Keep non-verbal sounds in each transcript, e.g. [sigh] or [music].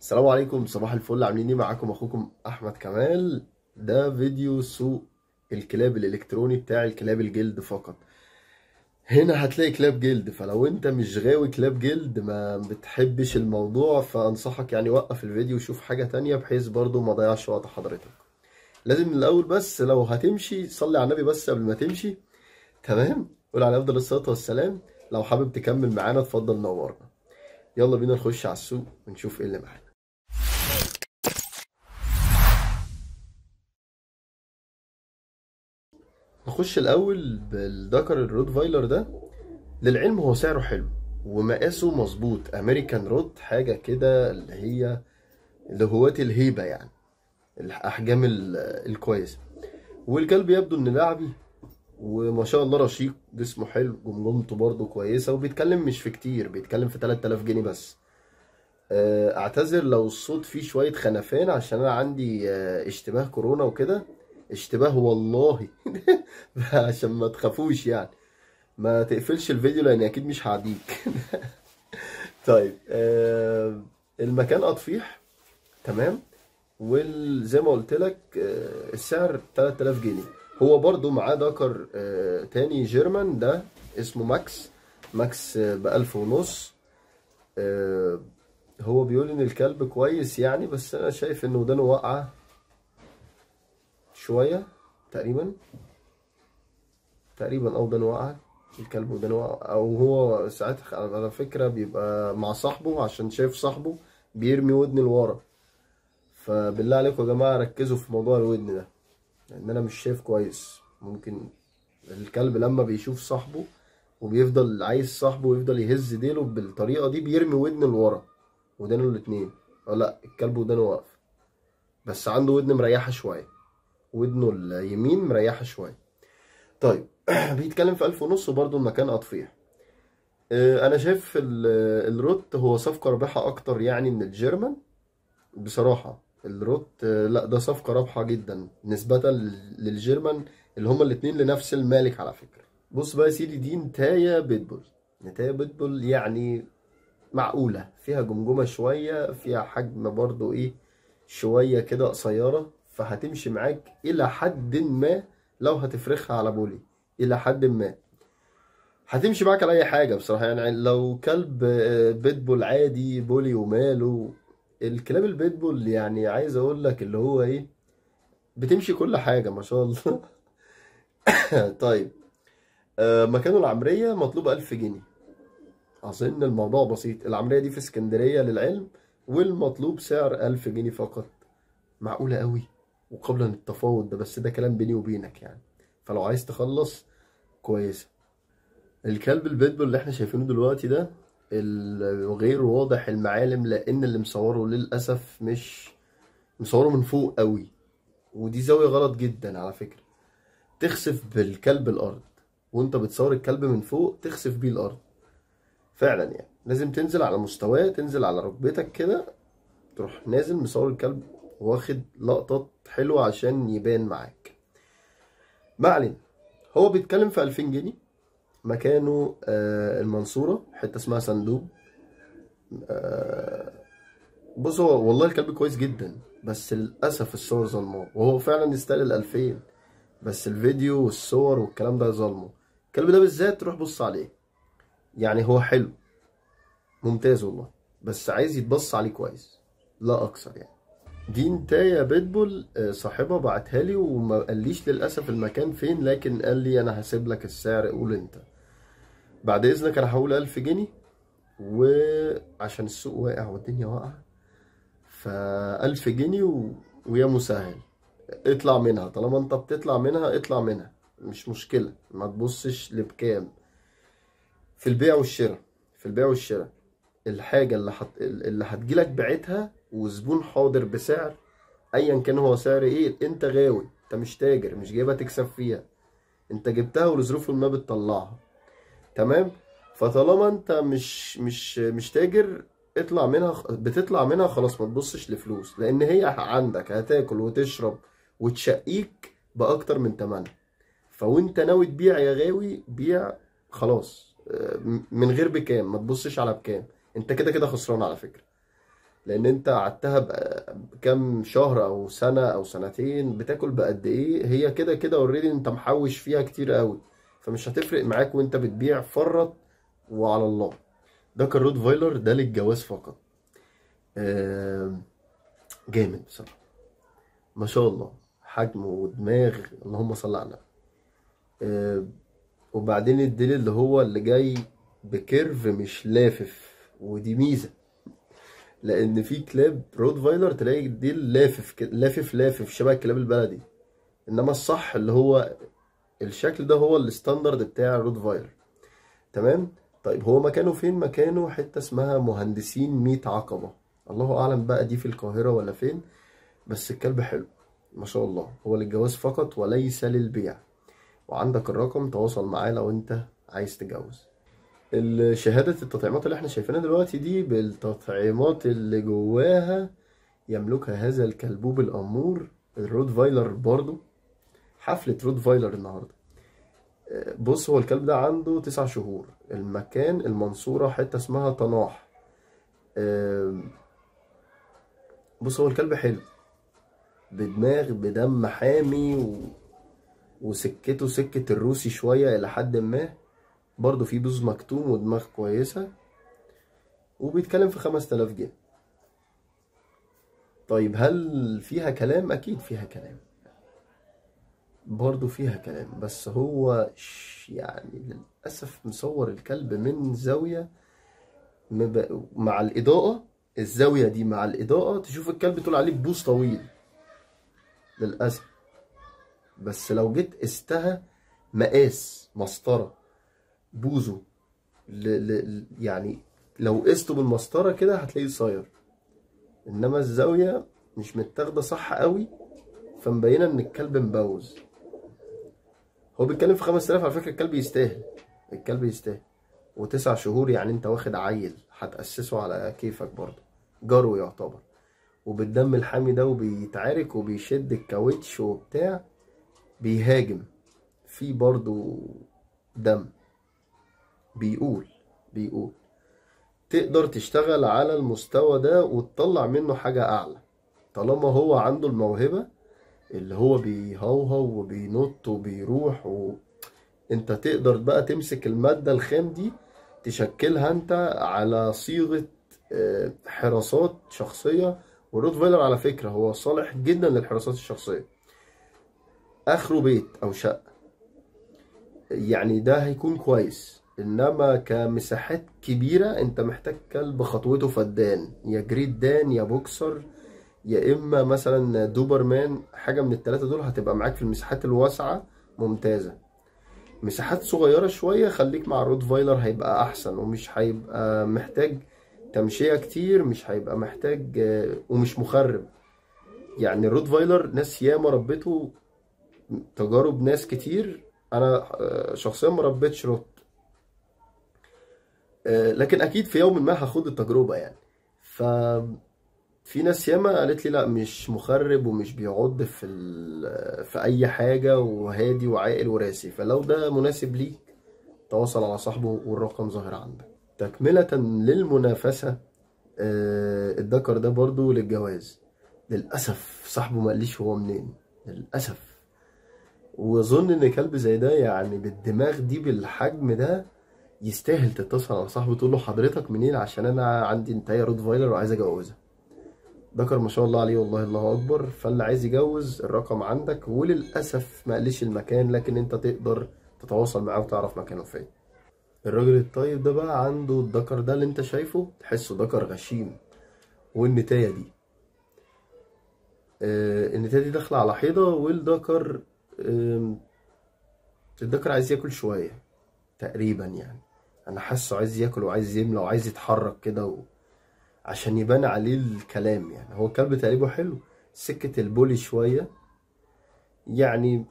السلام عليكم صباح الفل عاملين ايه معاكم اخوكم احمد كمال ده فيديو سوق الكلاب الالكتروني بتاع الكلاب الجلد فقط هنا هتلاقي كلاب جلد فلو انت مش غاوي كلاب جلد ما بتحبش الموضوع فانصحك يعني وقف الفيديو وشوف حاجه تانية بحيث برضو ما ضيعش وقت حضرتك لازم الاول بس لو هتمشي صلي على النبي بس قبل ما تمشي تمام قول على افضل الصلاه والسلام لو حابب تكمل معانا اتفضل نورنا يلا بينا نخش على السوق ونشوف ايه اللي معانا نخش الاول بالدكر الروت فايلر ده للعلم هو سعره حلو ومقاسه مظبوط امريكان رود حاجه كده اللي هي لهواة الهيبه يعني الاحجام الكويسه والكلب يبدو ان لعبي وما شاء الله رشيق جسمه حلو جمجمته برضه كويسه وبيتكلم مش في كتير بيتكلم في 3000 جنيه بس آه، اعتذر لو الصوت فيه شويه خنفان عشان انا عندي آه، اشتباه كورونا وكده اشتباه والله [laughs] عشان ما تخافوش يعني ما تقفلش الفيديو لان اكيد مش هعديك [laughs] طيب آه المكان اطفيح تمام وزي ما قلت لك آه السعر 3000 جنيه هو برضو معاه دكر آه تاني جيرمان ده اسمه ماكس ماكس آه، ب 1000 ونص آه، هو بيقول ان الكلب كويس يعني بس انا شايف ان ودانه واقعه شوية تقريبا تقريبا أو ده وقع الكلب وده وقع أو هو ساعتها على فكرة بيبقى مع صاحبه عشان شايف صاحبه بيرمي ودن لورا فبالله عليكم يا جماعة ركزوا في موضوع الودن ده لأن أنا مش شايف كويس ممكن الكلب لما بيشوف صاحبه وبيفضل عايز صاحبه ويفضل يهز ديله بالطريقة دي بيرمي ودن لورا ودانه الاتنين اه لا الكلب ودانه واقف بس عنده ودن مريحة شوية ودنه اليمين مريحه شويه طيب [clears throat] بيتكلم في ألف ونص وبرده المكان اطفيه آه، أنا شايف الروت هو صفقة رابحة أكتر يعني من الجيرمان بصراحة الروت آه، لا ده صفقة رابحة جدا نسبة للجيرمان اللي هما الاتنين لنفس المالك على فكرة بص بقى يا سيدي دي نتايا بيتبول نتايا بيتبول يعني معقولة فيها جمجمة شوية فيها حجم برضو ايه شوية كده قصيرة فهتمشي معاك الى حد ما لو هتفرخها على بولي الى حد ما هتمشي معاك على اي حاجه بصراحه يعني لو كلب آه، بيتبول عادي بولي وماله الكلاب البيتبول يعني عايز اقول لك اللي هو ايه بتمشي كل حاجه ما شاء الله [laughs] طيب آه، مكانه العمريه مطلوب 1000 جنيه اظن الموضوع بسيط العمريه دي في اسكندريه للعلم والمطلوب سعر 1000 جنيه فقط معقوله قوي وقبلا التفاوض ده بس ده كلام بيني وبينك يعني فلو عايز تخلص كويسه الكلب البيتبول اللي احنا شايفينه دلوقتي ده غير واضح المعالم لان اللي مصوره للاسف مش مصوره من فوق قوي ودي زاويه غلط جدا على فكره تخسف بالكلب الارض وانت بتصور الكلب من فوق تخسف بيه الارض فعلا يعني لازم تنزل على مستواه تنزل على ركبتك كده تروح نازل مصور الكلب واخد لقطات حلوة عشان يبان معاك ما علينا هو بيتكلم في ألفين جنيه مكانه آه المنصورة حتة اسمها صندوق آه بص هو والله الكلب كويس جدا بس للأسف الصور ظلمه وهو فعلا يستاهل الألفين بس الفيديو والصور والكلام ده ظلمه الكلب ده بالذات روح بص عليه يعني هو حلو ممتاز والله بس عايز يتبص عليه كويس لا أكثر يعني دي نتاية بيتبول آه، صاحبها بعتها لي وما قاليش للاسف المكان فين لكن قال لي انا هسيب لك السعر قول انت بعد اذنك انا هقول الف جنيه وعشان السوق واقع والدنيا واقعه ف الف جنيه و... ويا مسهل اطلع منها طالما انت بتطلع منها اطلع منها مش مشكله ما تبصش لبكام في البيع والشراء في البيع والشراء الحاجه اللي حت... اللي هتجيلك بعتها وزبون حاضر بسعر ايا كان هو سعر ايه انت غاوي انت مش تاجر مش جايبها تكسب فيها انت جبتها ولظروف ما بتطلعها تمام فطالما انت مش مش مش تاجر اطلع منها بتطلع منها خلاص ما تبصش لفلوس لان هي عندك هتاكل وتشرب وتشقيك باكتر من ثمنها فوانت ناوي تبيع يا غاوي بيع خلاص آه، من غير بكام ما تبصش على بكام انت كده كده خسران على فكره لان انت قعدتها كم شهر او سنه او سنتين بتاكل بقد ايه هي كده كده اوريدي انت محوش فيها كتير قوي فمش هتفرق معاك وانت بتبيع فرط وعلى الله ده كان فايلر ده للجواز فقط جامد بصراحه ما شاء الله حجم ودماغ اللهم صل على النبي وبعدين الديل اللي هو اللي جاي بكيرف مش لافف ودي ميزه لان في كلاب رود فايلر تلاقي الديل لافف لافف لافف شبه الكلاب البلدي انما الصح اللي هو الشكل ده هو الستاندرد بتاع رود فايلر تمام طيب هو مكانه فين مكانه حته اسمها مهندسين ميت عقبه الله اعلم بقى دي في القاهره ولا فين بس الكلب حلو ما شاء الله هو للجواز فقط وليس للبيع وعندك الرقم تواصل معاه لو انت عايز تجوز شهادة التطعيمات اللي احنا شايفينها دلوقتي دي بالتطعيمات اللي جواها يملكها هذا الكلبوب الأمور الرود فايلر برضو حفلة رود فايلر النهاردة آه، بص هو الكلب ده عنده تسع شهور المكان المنصورة حتة اسمها طناح آه، بص هو الكلب حلو بدماغ بدم حامي و... وسكته سكة الروسي شوية إلى حد ما برضو في بوز مكتوم ودماغ كويسة وبيتكلم في 5000 جنيه طيب هل فيها كلام اكيد فيها كلام برضو فيها كلام بس هو يعني للأسف مصور الكلب من زاوية مع الإضاءة الزاوية دي مع الإضاءة تشوف الكلب طول عليه بوز طويل للأسف بس لو جيت استها مقاس مسطرة بوزه ل... ل... يعني لو قسته بالمسطره كده هتلاقيه صاير انما الزاويه مش متاخده صح قوي فمبينه ان الكلب مبوز هو بيتكلم في 5000 على فكره الكلب يستاهل الكلب يستاهل وتسع شهور يعني انت واخد عيل هتأسسه على كيفك برضه جرو يعتبر وبالدم الحامي ده وبيتعارك وبيشد الكاوتش وبتاع بيهاجم في برضه دم بيقول بيقول تقدر تشتغل على المستوى ده وتطلع منه حاجة أعلى طالما هو عنده الموهبة اللي هو بيهوهو وبينط وبيروح و... انت تقدر بقى تمسك المادة الخام دي تشكلها انت على صيغة آه، حراسات شخصية والروت فيلر على فكرة هو صالح جدا للحراسات الشخصية اخره بيت او شقة يعني ده هيكون كويس انما كمساحات كبيره انت محتاج كلب خطوته فدان يا جريد دان يا بوكسر يا اما مثلا دوبرمان حاجه من الثلاثه دول هتبقى معاك في المساحات الواسعه ممتازه مساحات صغيره شويه خليك مع رود فايلر هيبقى احسن ومش هيبقى محتاج تمشيه كتير مش هيبقى محتاج آه، ومش مخرب يعني رود فايلر ناس ياما ربته تجارب ناس كتير انا آه، شخصيا ما ربيتش روت آه، لكن اكيد في يوم ما هاخد التجربه يعني ف في ناس ياما قالت لي لا مش مخرب ومش بيعض في في اي حاجه وهادي وعاقل وراسي فلو ده مناسب ليك تواصل على صاحبه والرقم ظاهر عندك تكمله للمنافسه آه، الذكر ده برضو للجواز للاسف صاحبه ما قاليش هو منين للاسف واظن ان كلب زي ده يعني بالدماغ دي بالحجم ده يستاهل تتصل على صاحبه تقول له حضرتك منين عشان انا عندي انتهي رود فايلر وعايز اجوزها ذكر ما شاء الله عليه والله الله اكبر فاللي عايز يجوز الرقم عندك وللاسف ما قاليش المكان لكن انت تقدر تتواصل معاه وتعرف مكانه فين الراجل الطيب ده بقى عنده الدكر ده اللي انت شايفه تحسه دكر غشيم والنتايه دي آه النتايه دي داخله على حيضه والدكر آه الدكر عايز ياكل شويه تقريبا يعني انا حاسه عايز ياكل وعايز يملى وعايز يتحرك كده و... عشان يبان عليه الكلام يعني هو الكلب تقريبا حلو سكه البولي شويه يعني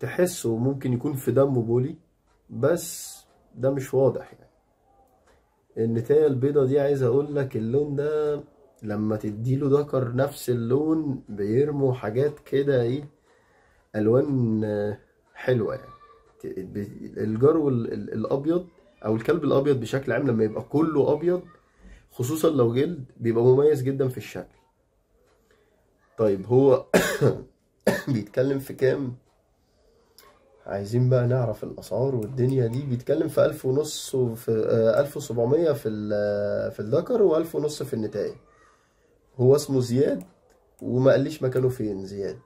تحسه ممكن يكون في دمه بولي بس ده مش واضح يعني النتاية البيضة دي عايز اقول لك اللون ده لما تديله ذكر نفس اللون بيرموا حاجات كده ايه الوان حلوة يعني الجرو الابيض او الكلب الابيض بشكل عام لما يبقى كله ابيض خصوصا لو جلد بيبقى مميز جدا في الشكل طيب هو [coughs] بيتكلم في كام عايزين بقى نعرف الاسعار والدنيا دي بيتكلم في الف ونص وفي آه، الف وسبعمية في في الذكر والف ونص في النتائج هو اسمه زياد وما قاليش مكانه فين زياد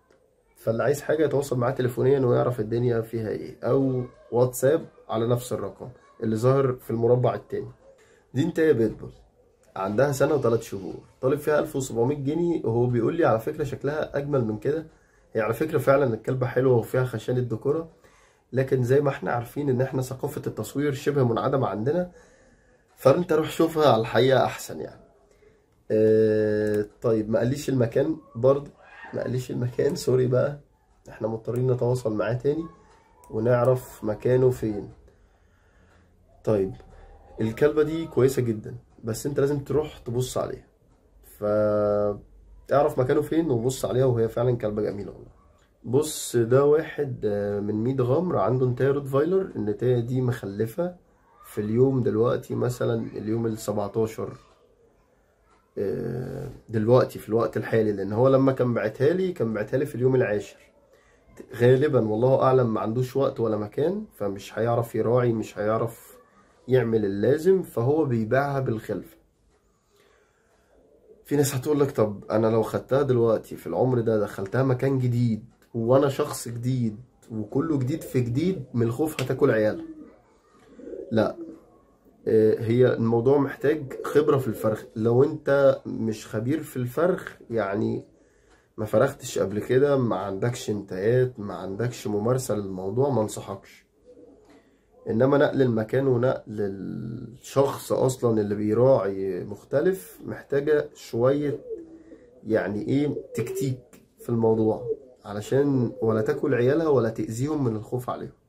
فاللي عايز حاجه يتواصل معاه تليفونيا ويعرف الدنيا فيها ايه او واتساب على نفس الرقم اللي ظاهر في المربع التاني دي يا بيتبول عندها سنه وثلاث شهور طالب فيها 1700 جنيه وهو بيقول لي على فكره شكلها اجمل من كده هي على فكره فعلا الكلبه حلوه وفيها خشانه ديكوره لكن زي ما احنا عارفين ان احنا ثقافه التصوير شبه منعدمه عندنا فانت روح شوفها على الحقيقه احسن يعني اه طيب ما قاليش المكان برضه مقلش المكان سوري بقى احنا مضطرين نتواصل معاه تاني ونعرف مكانه فين طيب الكلبة دي كويسة جدا بس انت لازم تروح تبص عليها ف اعرف مكانه فين وبص عليها وهي فعلا كلبة جميلة والله بص ده واحد آه، من ميد غمر عنده نتاية رود فايلر النتاية دي مخلفة في اليوم دلوقتي مثلا اليوم السبعتاشر دلوقتي في الوقت الحالي لان هو لما كان بعتها لي كان بعتها لي في اليوم العاشر غالبا والله اعلم ما عندوش وقت ولا مكان فمش هيعرف يراعي مش هيعرف يعمل اللازم فهو بيبيعها بالخلفه في ناس هتقول لك طب انا لو خدتها دلوقتي في العمر ده دخلتها مكان جديد وانا شخص جديد وكله جديد في جديد من الخوف هتاكل عيالها لا آه، هي الموضوع محتاج خبرة في الفرخ لو انت مش خبير في الفرخ يعني ما فرختش قبل كده ما عندكش انتهات ما عندكش ممارسة للموضوع ما انصحكش انما نقل المكان ونقل الشخص اصلا اللي بيراعي مختلف محتاجة شوية يعني ايه تكتيك في الموضوع علشان ولا تاكل عيالها ولا تأذيهم من الخوف عليهم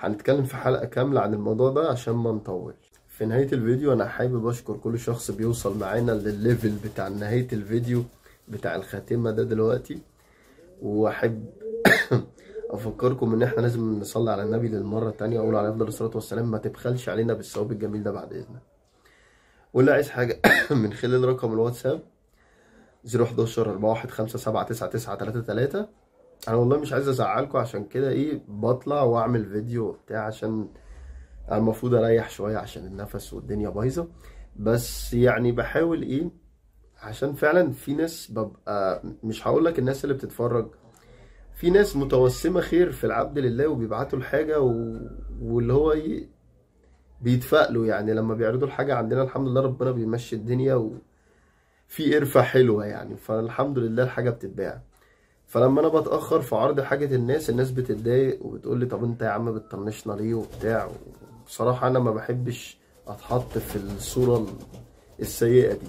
هنتكلم في حلقة كاملة عن الموضوع ده عشان ما نطولش في نهاية الفيديو أنا حابب أشكر كل شخص بيوصل معانا للليفل بتاع نهاية الفيديو بتاع الخاتمة ده دلوقتي وأحب [coughs] أفكركم إن إحنا لازم نصلي على النبي للمرة التانية وأقول عليه أفضل الصلاة والسلام ما تبخلش علينا بالثواب الجميل ده بعد إذنك واللي عايز حاجة [coughs] من خلال رقم الواتساب 011 41 5 انا والله مش عايز ازعلكم عشان كده ايه بطلع واعمل فيديو بتاع عشان المفروض اريح شويه عشان النفس والدنيا بايظه بس يعني بحاول ايه عشان فعلا في ناس ببقى مش هقول لك الناس اللي بتتفرج في ناس متوسمه خير في العبد لله وبيبعتوا الحاجه و... واللي هو ايه بيتفائلوا يعني لما بيعرضوا الحاجه عندنا الحمد لله ربنا بيمشي الدنيا وفي قرفه حلوه يعني فالحمد لله الحاجه بتتباع فلما انا بتاخر في عرض حاجه الناس الناس بتتضايق وبتقول لي طب انت يا عم بتطنشنا ليه وبتاع بصراحه انا ما بحبش اتحط في الصوره السيئه دي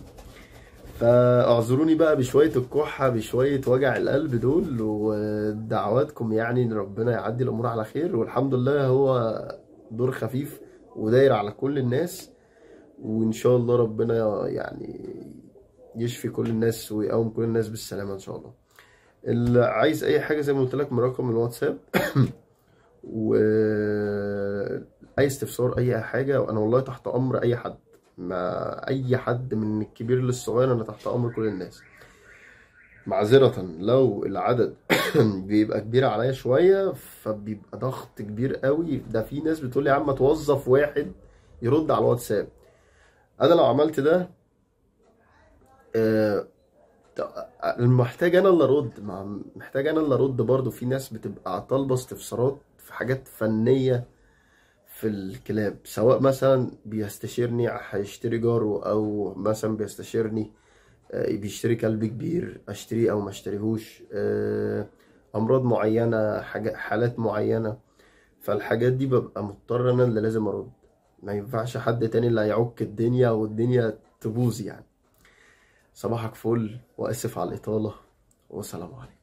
فاعذروني بقى بشويه الكحه بشويه وجع القلب دول ودعواتكم يعني ان ربنا يعدي الامور على خير والحمد لله هو دور خفيف وداير على كل الناس وان شاء الله ربنا يعني يشفي كل الناس ويقوم كل الناس بالسلامه ان شاء الله اللي عايز اي حاجه زي ما قلت لك من رقم الواتساب [clears throat] و اي استفسار اي حاجه وانا والله تحت امر اي حد ما اي حد من الكبير للصغير انا تحت امر كل الناس معذرة لو العدد [clears throat] بيبقى كبير عليا شوية فبيبقى ضغط كبير قوي ده في ناس بتقول يا عم توظف واحد يرد على الواتساب انا لو عملت ده آه المحتاج انا اللي ارد محتاج انا اللي ارد برضه في ناس بتبقى طالبه استفسارات في حاجات فنيه في الكلاب سواء مثلا بيستشيرني هيشتري جاره او مثلا بيستشيرني آه، بيشتري كلب كبير اشتريه او ما اشتريهوش آه، امراض معينه حالات معينه فالحاجات دي ببقى مضطر انا اللي لازم ارد ما ينفعش حد تاني اللي هيعك الدنيا والدنيا تبوظ يعني صباحك فل واسف على الاطاله والسلام عليكم